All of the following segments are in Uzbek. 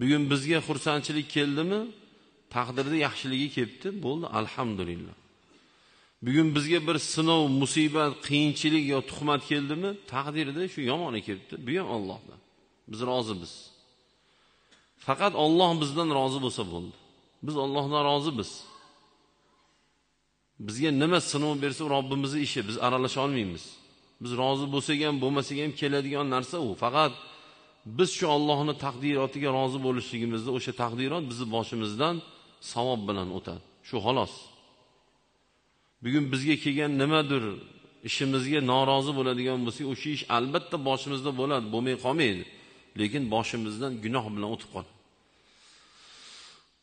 bugun bizga xursandchilik keldimi taqdirda yaxshiligi kelibdi bo'ldi alhamdulillah bugun bizga bir sinov musibat qiyinchilik yo tuhmat keldimi taqdirda shu yomoni kelibdi bu ham ollohdan biz rozimiz faqat olloh bizdan rozi bo'lsa bo'ldi biz ollohdan rozimiz bizga nima sinov bersa robbimizni ishi biz aralasha olmaymiz biz rozi bo'lsak ham bo'lmasak ham keladigan narsa u faqat biz shu ollohni taqdirotiga rozi bo'lishligimizda o'sha taqdirot bizni boshimizdan savob bilan o'tadi shu xolos bugun bizga kelgan nimadir ishimizga norozi bo'ladigan bo'lsak o'sha ish albatta boshimizda bo'ladi bo'lmay qolmaydi lekin boshimizdan gunoh bilan o'tib qoladi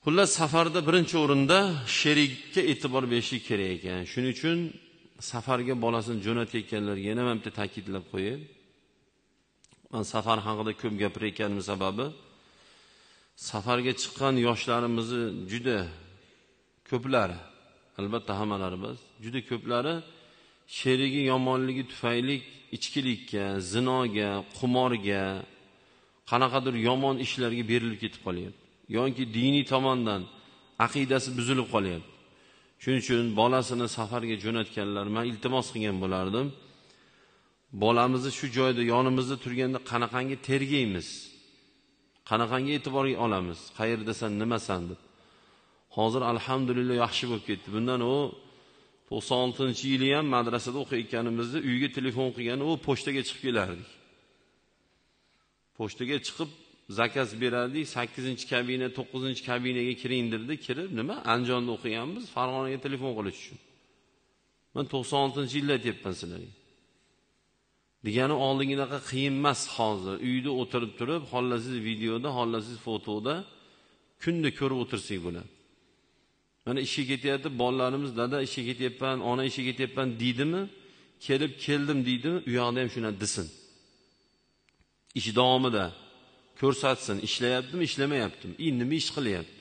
xullas safarda birinchi o'rinda sherikka e'tibor berishlik kerak ekan shuning uchun safarga bolasini jo'natayotganlarga yana man bitta ta'kidlab qo'yay man safar haqida ko'p gapirayotganim sababi safarga chiqqan yoshlarimizni juda ko'plari albatta hammalari emas juda ko'plari sherigi yomonligi tufayli ichkilikka zinoga qumorga qanaqadir yomon ishlarga berilib ketib qolyapti yoki diniy tomondan aqidasi buzilib qolyapti shuning uchun bolasini safarga jo'natganlar man iltimos qilgan bo'lardim bolamizni shu joyda yonimizda turganda qanaqangi tergaymiz qanaqangi e'tiborga olamiz qayerdasan nimasan deb hozir alhamdulillah yaxshi bo'lib ketdi bundan u to'qson oltinchi yili ham madrasada o'qiyotganimizda uyga telefon qilganda u pochtaga chiqib kelardik pochtaga chiqib zakaz berardik sakkizinchi kabina to'qqizinchi kabinaga kiring dedi kirib nima andijonda o'qiganmiz farg'onaga telefon qilish uchun man to'qson oltinchi yilda aytyapman sizlarga degani oldingidaqa qiyin emas hozir uyda o'tirib turib xohlasangiz videoda xohlasangiz fotoda kunda ko'rib o'tirsak bo'ladi mana ishga ketyapti bolalarimiz dada ishga ketyapman ona ishga ketyapman deydimi kelib keldim deydimi u yoqda ham shunaqa desin ishi davomida ko'rsatsin ishlayaptimi ishlamayaptimi и nima ish qilyapti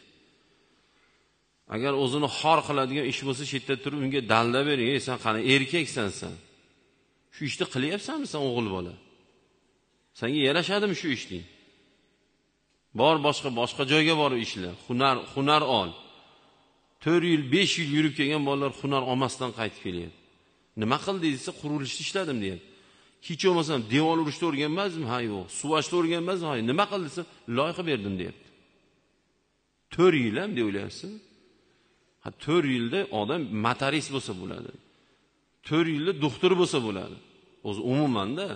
agar o'zini xor qiladigan ish bo'lsa chetda turib unga dalda bering ey san qani erkaksan san shu ishni qilyapsanmi san o'g'il bola sanga yarashadimi shu ishing bor boshqa boshqa joyga borib ishla hunar hunar ol to'rt yil besh yil yurib kelgan bolalar hunar olmasdan qaytib kelyapti nima qilding desa qurilishda ishladim deyapti hech bo'lmasam devor urishni o'rganmasdimi ha yo'q suvashni o'rganmasdim ha nima qildi desa loyiha berdim deyapti to'rt yil ham deb o'ylayapsizmi ha to'rt yilda odam motorist bo'lsa bo'ladi to'rt yilda doktor bo'lsa bo'ladi o'zi umumanda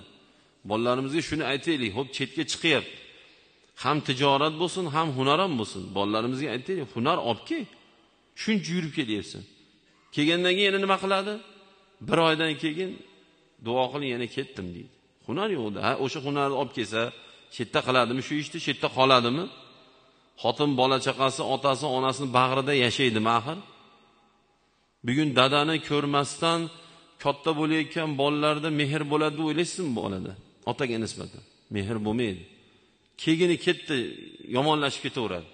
bolalarimizga shuni aytaylik ho'p chetga chiqyapti ham tijorat bo'lsin ham hunar ham bo'lsin bolalarimizga aytaylik hunar olib kel shuncha yurib kelyapsan kelgandan keyin yana nima qiladi bir oydan keyin duo qiling yana ketdim deydi hunar yo'qda ha o'sha hunarni olib kelsa chetda qiladimi shu ishni chetda qoladimi xotin bola chaqasi otasi onasini bag'rida yashaydimi axir bugun dadani ko'rmasdan katta bo'layotgan bolalarda mehr bo'ladi deb o'ylaysizmi bolada otaga nisbatan mehr bo'lmaydi keyin ketdi yomonlashib ketaveradi